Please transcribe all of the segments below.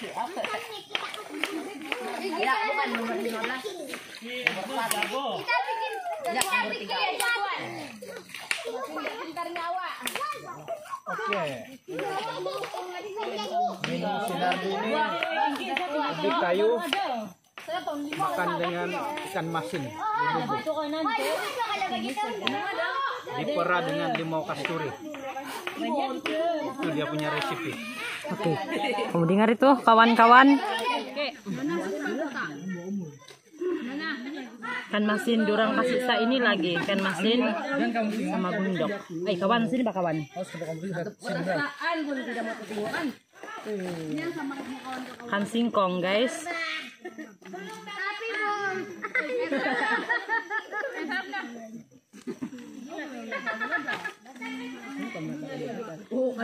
Ya, bukan nomor 15. Kita bikin ya, ya Di kayu. Makan dengan ikan masin. Dipera dengan limau kasturi. Itu dia punya resipi. Oke. Okay. Kamu dengar itu kawan-kawan? Kan masin durang kasih sa ini lagi, kan masin sama gundok. Eh kawan sini pak kawan. Kan singkong guys.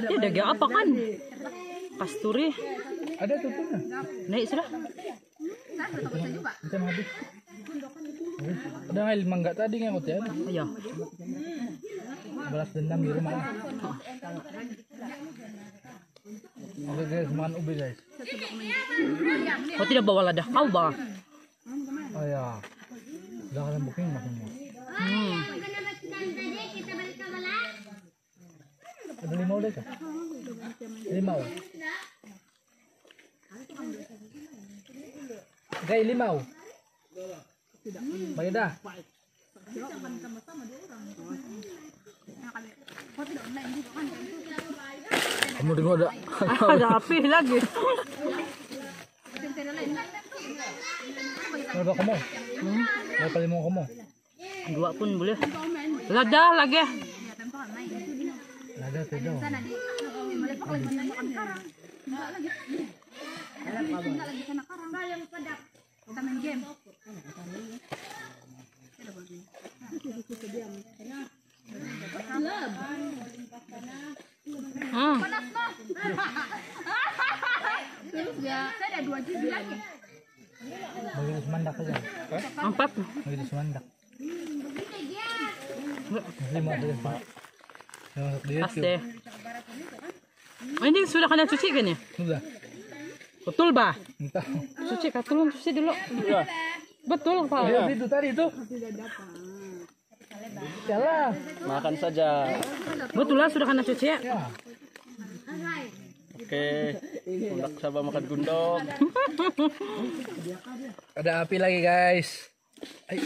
Ini daging apa kan? kasturi ada tutupnya naik sudah kita habis udah hal mangga tadi nggak ya iya balas dendam di rumah Oke guys, makan ubi guys. Kau tidak bawa lada, kau bawa. Oh ya, udah kalian booking maksudnya. Hmm. Ada lima udah kan? Lima. Gay limau. Ah, hmm. Kamu dengar ada ada api lagi. Berapa kamu? Berapa limau kamu? Dua pun boleh. Lada lagi. Lada tiga. lagi. lagi. Kita main game. Hmm. Panas Empat. Bagi semandak. Oh, ini sudah kena cuci kan ya? Sudah. Betul, Bah? Entah. Suci, Kak, tolong Suci dulu. Iya. Betul, Pak. Ya. Itu tadi itu. Jalan. Makan saja. Betul lah, sudah kena cuci ya? Iya. Oke, untuk sabar makan gundong. Ada api lagi, guys. Ayo.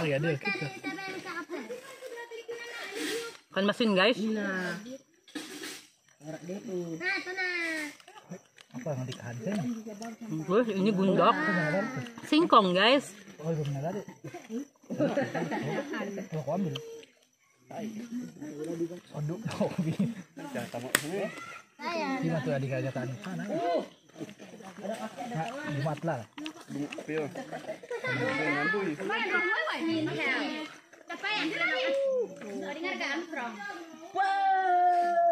Oh, ya, deh. Kan mesin, guys. Iya. Nah. Nah, apa yang dikahantin terus ya? ini gundok singkong guys oh itu benar tadi kalau aku ambil Aduh, kopi. Ini mah tuh adik aja kan. Jumat lah. Tapi yang dengar kan, Wow.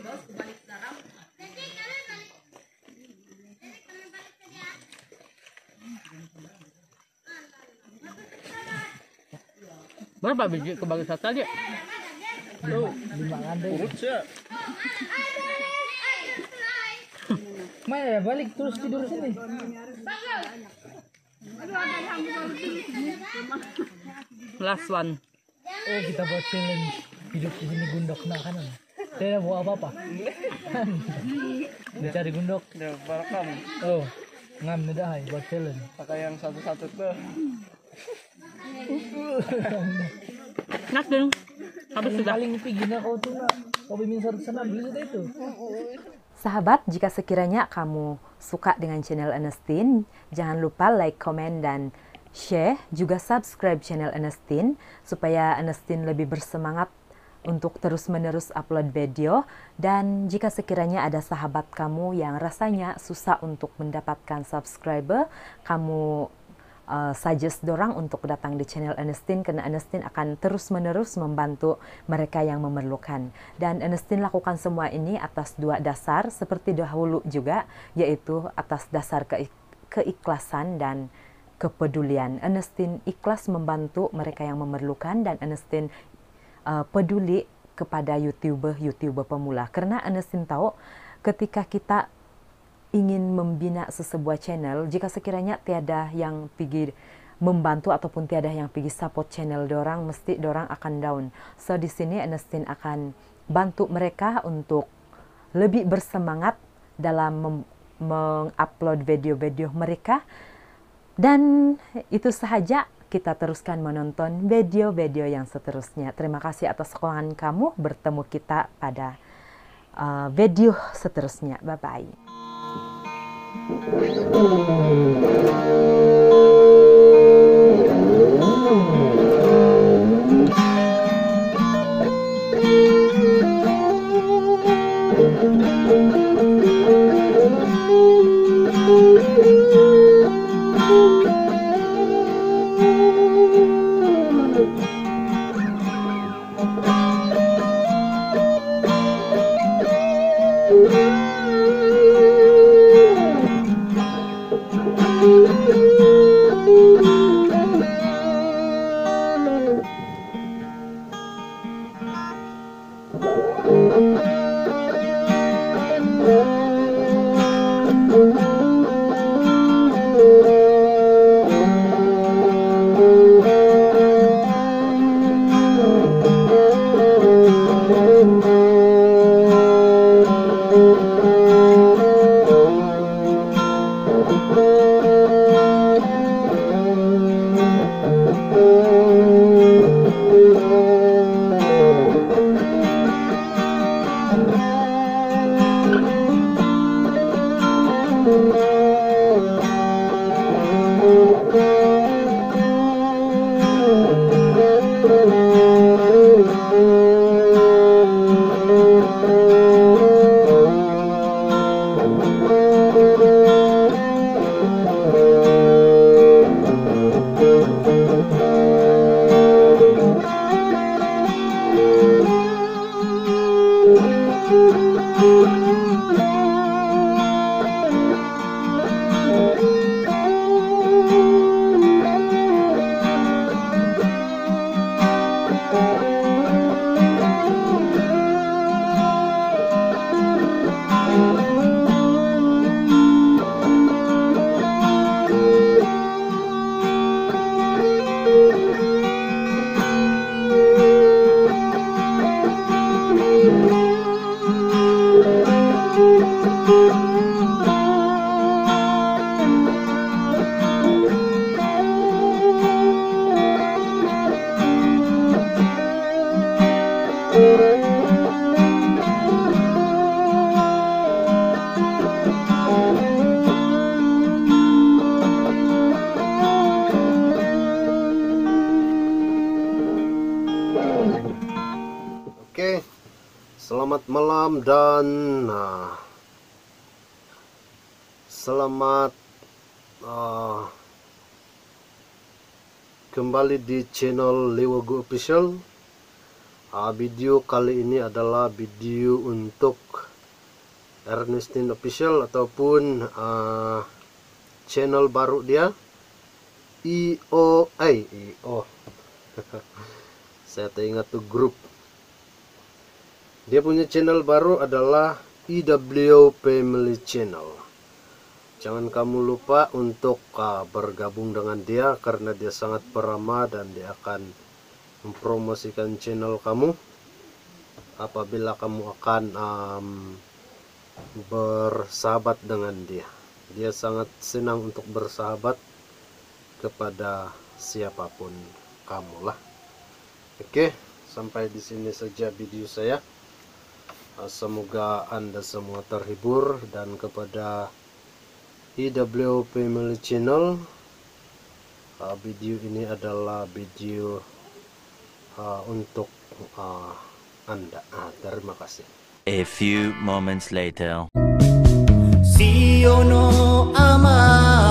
berapa biji kebagi satu aja tuh lima urut sih ya. Maya balik terus tidur sini. Last one. Oh kita buat challenge hidup di sini gundok makanan. kan? Saya mau apa apa? Kan? Mencari gundok. Ya barakam. Oh ngam dah buat film. Pakai yang satu-satu tuh. nak dong habis sudah paling pigina kau tuh bimbing satu sana beli itu Sahabat, jika sekiranya kamu suka dengan channel Ernestine, jangan lupa like, komen, dan share. Juga subscribe channel Ernestine, supaya Ernestine lebih bersemangat untuk terus-menerus upload video. Dan jika sekiranya ada sahabat kamu yang rasanya susah untuk mendapatkan subscriber, kamu uh, suggest dorang untuk datang di channel Ernestine karena Ernestine akan terus-menerus membantu mereka yang memerlukan. Dan Ernestine lakukan semua ini atas dua dasar seperti dahulu juga yaitu atas dasar ke keikhlasan dan kepedulian. Ernestine ikhlas membantu mereka yang memerlukan dan Ernestine uh, eh, peduli kepada youtuber-youtuber pemula karena Ernestine tahu ketika kita ingin membina sesebuah channel, jika sekiranya tiada yang pergi membantu ataupun tiada yang pergi support channel dorang, mesti dorang akan down. So di sini Ernestine akan bantu mereka untuk lebih bersemangat dalam mengupload video-video mereka. Dan itu sahaja kita teruskan menonton video-video yang seterusnya. Terima kasih atas sokongan kamu. Bertemu kita pada uh, video seterusnya. Bye-bye. Oh. malam dan uh, selamat uh, kembali di channel Lewago Official uh, video kali ini adalah video untuk Ernestine Official ataupun uh, channel baru dia IOA saya teringat tuh grup dia punya channel baru adalah EW Family Channel jangan kamu lupa untuk uh, bergabung dengan dia karena dia sangat peramah dan dia akan mempromosikan channel kamu apabila kamu akan um, bersahabat dengan dia dia sangat senang untuk bersahabat kepada siapapun kamu lah oke sampai di sini saja video saya Eh, semoga Anda semua terhibur dan kepada IWP e Family Channel eh, video ini adalah video eh, untuk Anda. Ah, terima kasih. A few moments later. amar.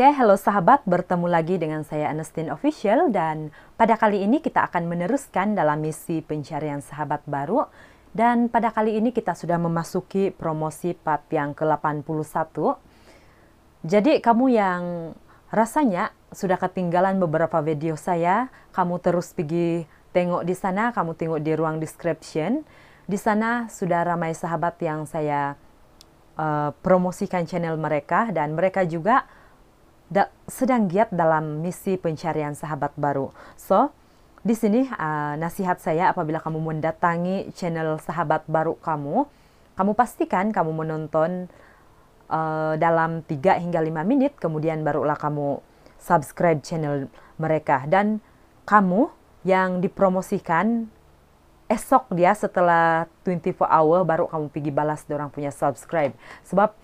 Oke, halo sahabat, bertemu lagi dengan saya Anestin Official dan pada kali ini kita akan meneruskan dalam misi pencarian sahabat baru dan pada kali ini kita sudah memasuki promosi part yang ke-81. Jadi kamu yang rasanya sudah ketinggalan beberapa video saya, kamu terus pergi tengok di sana, kamu tengok di ruang description. Di sana sudah ramai sahabat yang saya uh, promosikan channel mereka dan mereka juga da sedang giat dalam misi pencarian sahabat baru. So, di sini uh, nasihat saya apabila kamu mendatangi channel sahabat baru kamu, kamu pastikan kamu menonton uh, dalam 3 hingga 5 menit kemudian barulah kamu subscribe channel mereka dan kamu yang dipromosikan esok dia setelah 24 hour baru kamu pergi balas orang punya subscribe sebab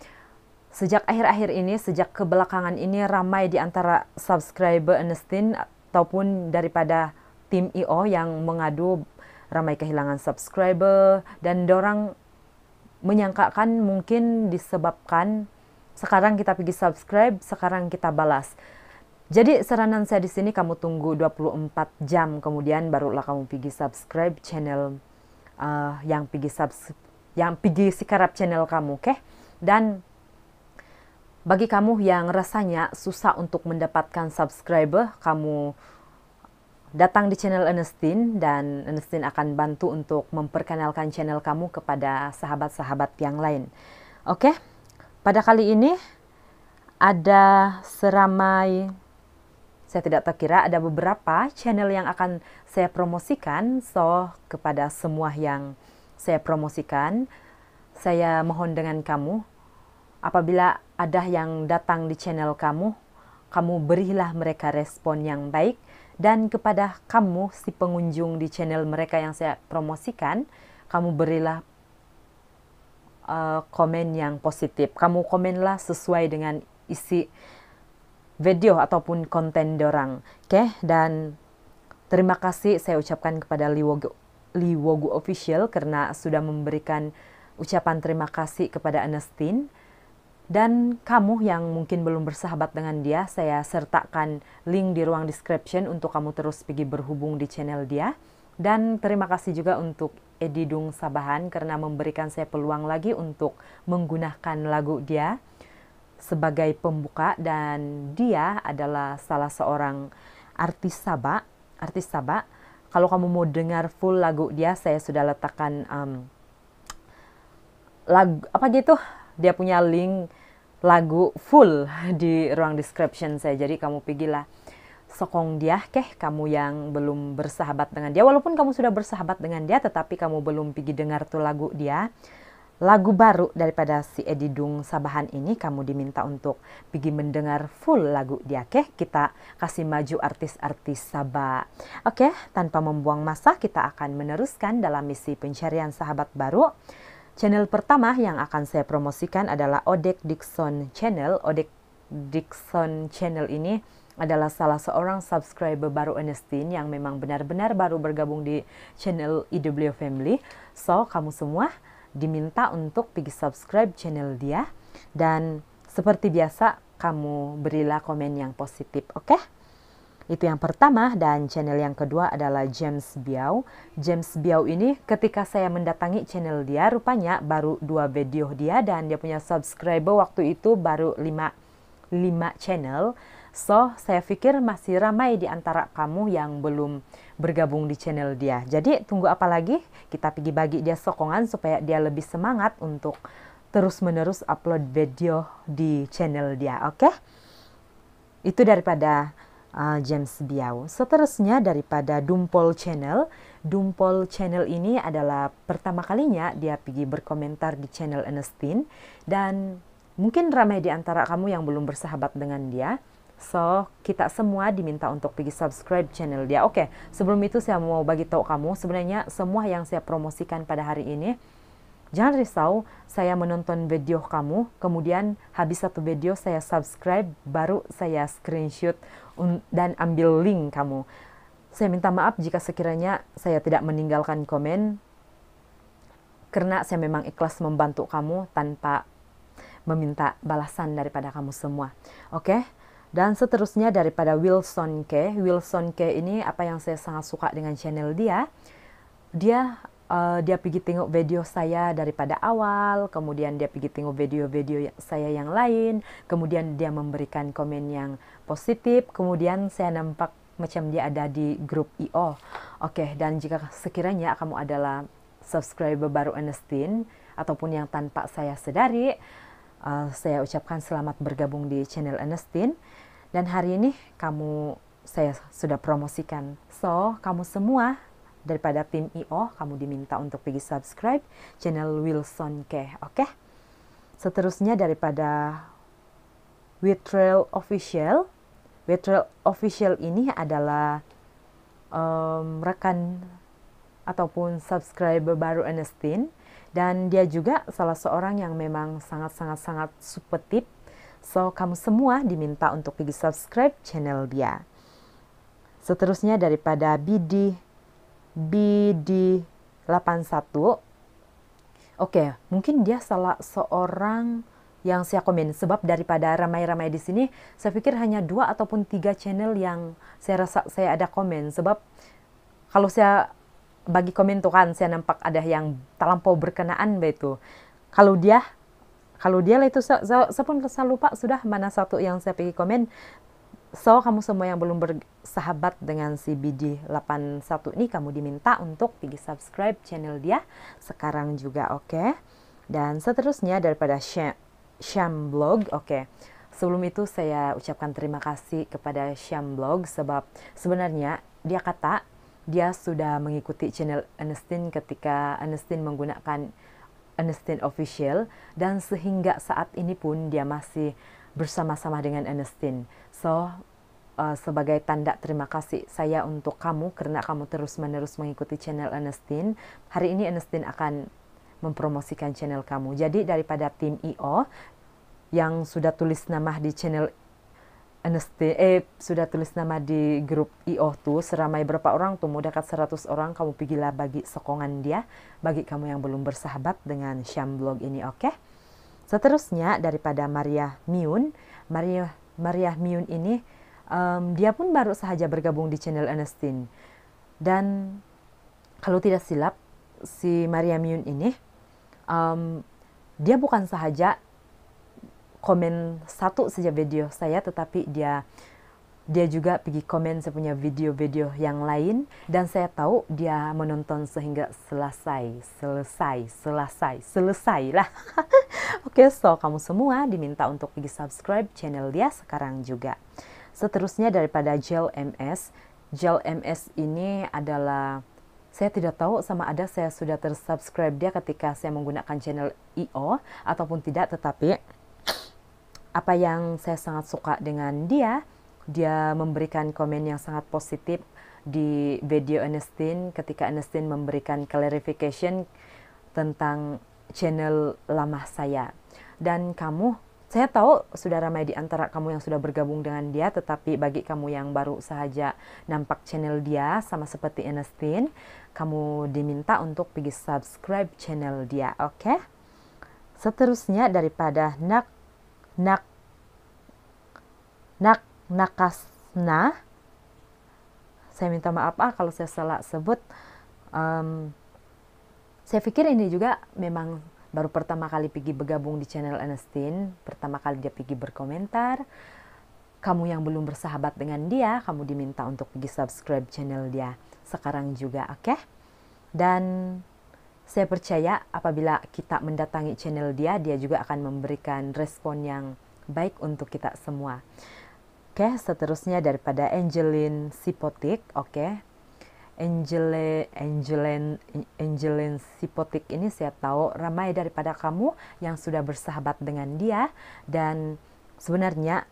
Sejak akhir-akhir ini, sejak kebelakangan ini ramai di antara subscriber Ernestine ataupun daripada tim IO yang mengadu ramai kehilangan subscriber dan dorang menyangkakan mungkin disebabkan sekarang kita pergi subscribe, sekarang kita balas. Jadi saranan saya di sini kamu tunggu 24 jam kemudian barulah kamu pergi subscribe channel uh, yang pergi subscribe yang pergi sikarap channel kamu, oke? Okay? Dan bagi kamu yang rasanya susah untuk mendapatkan subscriber, kamu datang di channel Ernestine dan Ernestine akan bantu untuk memperkenalkan channel kamu kepada sahabat-sahabat yang lain. Oke, pada kali ini ada seramai, saya tidak terkira, ada beberapa channel yang akan saya promosikan. So, kepada semua yang saya promosikan, saya mohon dengan kamu Apabila ada yang datang di channel kamu, kamu berilah mereka respon yang baik dan kepada kamu si pengunjung di channel mereka yang saya promosikan, kamu berilah uh, komen yang positif. Kamu komenlah sesuai dengan isi video ataupun konten dorang. Oke, okay? dan terima kasih saya ucapkan kepada Liwogu, Liwogu Official karena sudah memberikan ucapan terima kasih kepada Anestin dan kamu yang mungkin belum bersahabat dengan dia, saya sertakan link di ruang description untuk kamu terus pergi berhubung di channel dia. Dan terima kasih juga untuk Edi Dung Sabahan karena memberikan saya peluang lagi untuk menggunakan lagu dia sebagai pembuka dan dia adalah salah seorang artis Sabah, artis Sabah. Kalau kamu mau dengar full lagu dia, saya sudah letakkan um, lagu apa gitu dia punya link lagu full di ruang description saya. Jadi kamu pergilah sokong dia keh kamu yang belum bersahabat dengan dia walaupun kamu sudah bersahabat dengan dia tetapi kamu belum pergi dengar tuh lagu dia lagu baru daripada si Edi Dung Sabahan ini kamu diminta untuk pergi mendengar full lagu dia keh kita kasih maju artis-artis Sabah. Oke, tanpa membuang masa kita akan meneruskan dalam misi pencarian sahabat baru. Channel pertama yang akan saya promosikan adalah Odek Dixon Channel. Odek Dixon Channel ini adalah salah seorang subscriber baru Ernestine yang memang benar-benar baru bergabung di channel IW e Family. So, kamu semua diminta untuk pergi subscribe channel dia dan seperti biasa kamu berilah komen yang positif, oke? Okay? Itu yang pertama dan channel yang kedua adalah James Biao. James Biao ini ketika saya mendatangi channel dia rupanya baru dua video dia dan dia punya subscriber waktu itu baru 5 5 channel. So, saya pikir masih ramai di antara kamu yang belum bergabung di channel dia. Jadi, tunggu apa lagi? Kita pergi bagi dia sokongan supaya dia lebih semangat untuk terus-menerus upload video di channel dia, oke? Okay? Itu daripada uh, James Biao. Seterusnya daripada Dumpol Channel, Dumpol Channel ini adalah pertama kalinya dia pergi berkomentar di channel Ernestine dan mungkin ramai di antara kamu yang belum bersahabat dengan dia. So, kita semua diminta untuk pergi subscribe channel dia. Oke, okay, sebelum itu saya mau bagi tahu kamu sebenarnya semua yang saya promosikan pada hari ini Jangan risau, saya menonton video kamu, kemudian habis satu video saya subscribe, baru saya screenshot dan ambil link kamu. Saya minta maaf jika sekiranya saya tidak meninggalkan komen karena saya memang ikhlas membantu kamu tanpa meminta balasan daripada kamu semua. Oke? Okay? Dan seterusnya daripada Wilson K. Wilson K ini apa yang saya sangat suka dengan channel dia, dia uh, dia pergi tengok video saya daripada awal, kemudian dia pergi tengok video-video ya, saya yang lain, kemudian dia memberikan komen yang positif, kemudian saya nampak macam dia ada di grup IO. E Oke, okay, dan jika sekiranya kamu adalah subscriber baru Ernestine ataupun yang tanpa saya sedari, uh, saya ucapkan selamat bergabung di channel Ernestine. Dan hari ini kamu saya sudah promosikan. So, kamu semua daripada tim IO, kamu diminta untuk pergi subscribe channel Wilson K, oke? Okay? Seterusnya daripada Withrail Official, Withrail Official ini adalah um, rekan ataupun subscriber baru Ernestine dan dia juga salah seorang yang memang sangat-sangat-sangat tip. So, kamu semua diminta untuk pergi subscribe channel dia. Seterusnya daripada BD BD81. Oke, mungkin dia salah seorang yang saya komen sebab daripada ramai-ramai di sini saya pikir hanya dua ataupun tiga channel yang saya rasa saya ada komen sebab kalau saya bagi komen tuh kan saya nampak ada yang terlampau berkenaan begitu kalau dia kalau dia lah itu saya, saya, saya pun saya lupa sudah mana satu yang saya pergi komen So, kamu semua yang belum bersahabat dengan CBD 81 ini, kamu diminta untuk pergi subscribe channel dia sekarang juga, oke? Okay? Dan seterusnya daripada Syam Blog, oke. Okay. Sebelum itu saya ucapkan terima kasih kepada Syam Blog sebab sebenarnya dia kata dia sudah mengikuti channel Anestin ketika Anestin menggunakan Anestin Official dan sehingga saat ini pun dia masih bersama-sama dengan Ernestine. So, Uh, sebagai tanda terima kasih saya untuk kamu karena kamu terus-menerus mengikuti channel Ernestine. Hari ini Ernestine akan mempromosikan channel kamu. Jadi daripada tim IO e yang sudah tulis nama di channel Ernestine, eh sudah tulis nama di grup IO e tuh seramai berapa orang tuh mau dekat 100 orang kamu pergilah bagi sokongan dia bagi kamu yang belum bersahabat dengan Syam Blog ini oke okay? Seterusnya daripada Maria Miun, Maria Maria Miun ini um, dia pun baru saja bergabung di channel Ernestine. Dan kalau tidak silap si Maria Miun ini um, dia bukan sahaja komen satu saja video saya tetapi dia dia juga pergi komen saya punya video-video yang lain dan saya tahu dia menonton sehingga selesai, selesai, selesai, selesai lah. Oke, okay, so kamu semua diminta untuk pergi subscribe channel dia sekarang juga. Seterusnya daripada gel MS, gel MS ini adalah saya tidak tahu sama ada saya sudah tersubscribe dia ketika saya menggunakan channel IO ataupun tidak tetapi apa yang saya sangat suka dengan dia dia memberikan komen yang sangat positif di video Ernestine ketika Ernestine memberikan clarification tentang channel lama saya. Dan kamu, saya tahu sudah ramai di antara kamu yang sudah bergabung dengan dia, tetapi bagi kamu yang baru saja nampak channel dia sama seperti Ernestine, kamu diminta untuk pergi subscribe channel dia, oke? Okay? Seterusnya daripada nak nak nak nakasna saya minta maaf ah kalau saya salah sebut um, saya pikir ini juga memang baru pertama kali pergi bergabung di channel Ernestine, pertama kali dia pergi berkomentar kamu yang belum bersahabat dengan dia kamu diminta untuk pergi subscribe channel dia sekarang juga oke okay? dan saya percaya apabila kita mendatangi channel dia, dia juga akan memberikan respon yang baik untuk kita semua. Oke, okay, seterusnya daripada Angeline Sipotik, oke. Okay. Angele, Angeline, Angeline Sipotik ini saya tahu ramai daripada kamu yang sudah bersahabat dengan dia dan sebenarnya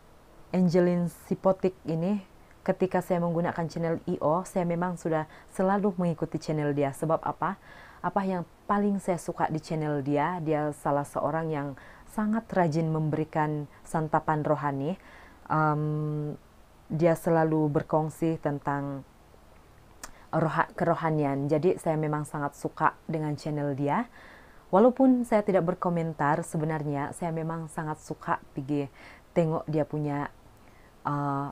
Angeline Sipotik ini ketika saya menggunakan channel IO saya memang sudah selalu mengikuti channel dia sebab apa? Apa yang paling saya suka di channel dia, dia salah seorang yang sangat rajin memberikan santapan rohani um, dia selalu berkongsi tentang roha, kerohanian. Jadi saya memang sangat suka dengan channel dia. Walaupun saya tidak berkomentar sebenarnya saya memang sangat suka pergi tengok dia punya eh,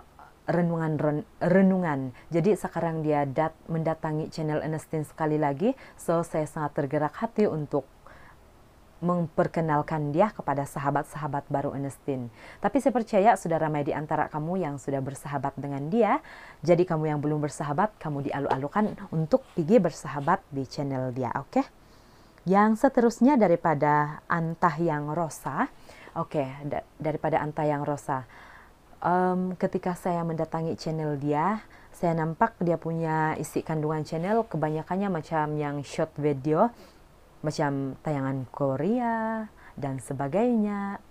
renungan renungan Uh, Jadi sekarang dia dat mendatangi channel Ernestine sekali lagi, so saya sangat tergerak hati untuk memperkenalkan dia kepada sahabat-sahabat baru Ernestine. Tapi saya percaya sudah ramai di antara kamu yang sudah bersahabat dengan dia, jadi kamu yang belum bersahabat, kamu dialu-alukan untuk pergi bersahabat di channel dia, oke? Okay? Yang seterusnya daripada antah yang rosa, oke, okay, da daripada antah yang rosa. Um, ketika saya mendatangi channel dia, saya nampak dia punya isi kandungan channel kebanyakannya macam yang short video macam tayangan Korea dan sebagainya.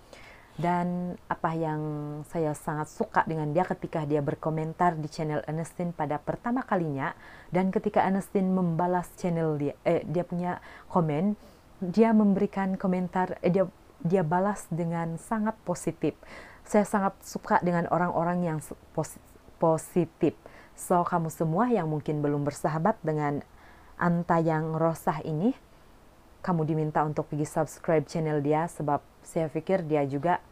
Dan apa yang saya sangat suka dengan dia ketika dia berkomentar di channel Anestin pada pertama kalinya dan ketika Anestin membalas channel dia eh, dia punya komen, dia memberikan komentar eh, dia dia balas dengan sangat positif. Saya sangat suka dengan orang-orang yang positif. So kamu semua yang mungkin belum bersahabat dengan Anta yang Rosah ini, kamu diminta untuk pergi subscribe channel dia sebab saya pikir dia juga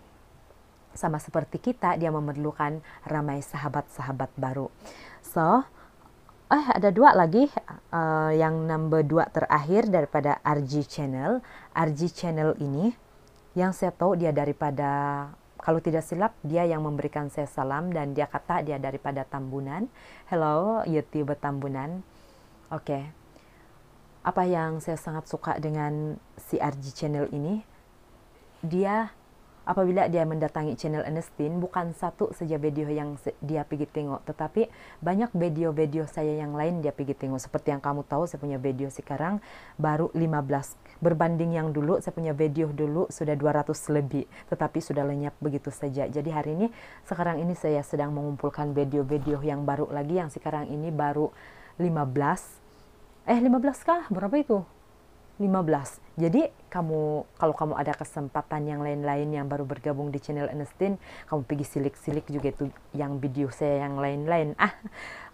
sama seperti kita dia memerlukan ramai sahabat-sahabat baru. So, eh ada dua lagi uh, yang number dua terakhir daripada RG Channel. RG Channel ini yang saya tahu dia daripada kalau tidak silap dia yang memberikan saya salam dan dia kata dia daripada Tambunan. Hello YouTuber Tambunan. Oke. Okay apa yang saya sangat suka dengan CRG channel ini, dia apabila dia mendatangi channel Ernestine, bukan satu saja video yang dia pergi tengok, tetapi banyak video-video saya yang lain dia pergi tengok. Seperti yang kamu tahu, saya punya video sekarang baru 15. Berbanding yang dulu, saya punya video dulu sudah 200 lebih, tetapi sudah lenyap begitu saja. Jadi hari ini, sekarang ini saya sedang mengumpulkan video-video yang baru lagi, yang sekarang ini baru 15 eh 15 kah berapa itu 15 jadi kamu kalau kamu ada kesempatan yang lain-lain yang baru bergabung di channel Ernestine kamu pergi silik-silik juga itu yang video saya yang lain-lain ah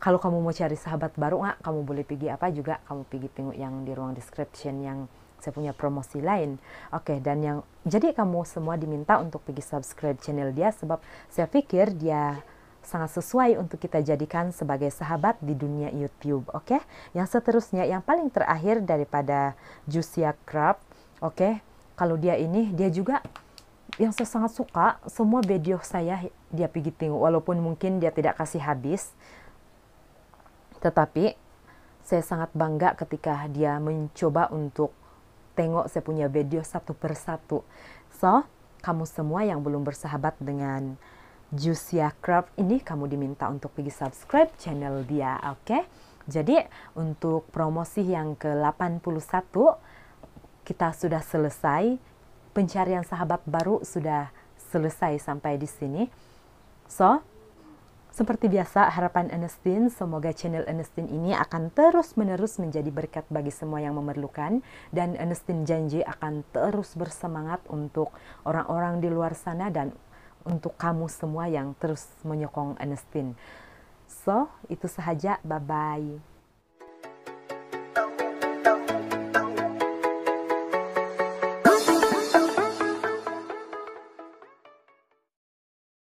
kalau kamu mau cari sahabat baru nggak ah, kamu boleh pergi apa juga kamu pergi tengok yang di ruang description yang saya punya promosi lain. Oke, okay, dan yang jadi kamu semua diminta untuk pergi subscribe channel dia sebab saya pikir dia sangat sesuai untuk kita jadikan sebagai sahabat di dunia YouTube, oke? Okay? Yang seterusnya, yang paling terakhir daripada Jusia Crab, oke? Okay? Kalau dia ini, dia juga yang saya sangat suka, semua video saya dia pergi tengok walaupun mungkin dia tidak kasih habis, tetapi saya sangat bangga ketika dia mencoba untuk tengok saya punya video satu persatu. So, kamu semua yang belum bersahabat dengan Jusia Craft ini kamu diminta untuk pergi subscribe channel dia, oke? Okay? Jadi untuk promosi yang ke-81 kita sudah selesai, pencarian sahabat baru sudah selesai sampai di sini. So, seperti biasa harapan Ernestine semoga channel Ernestine ini akan terus-menerus menjadi berkat bagi semua yang memerlukan dan Ernestine janji akan terus bersemangat untuk orang-orang di luar sana dan untuk kamu semua yang terus menyokong Anestin. So, itu saja. Bye-bye.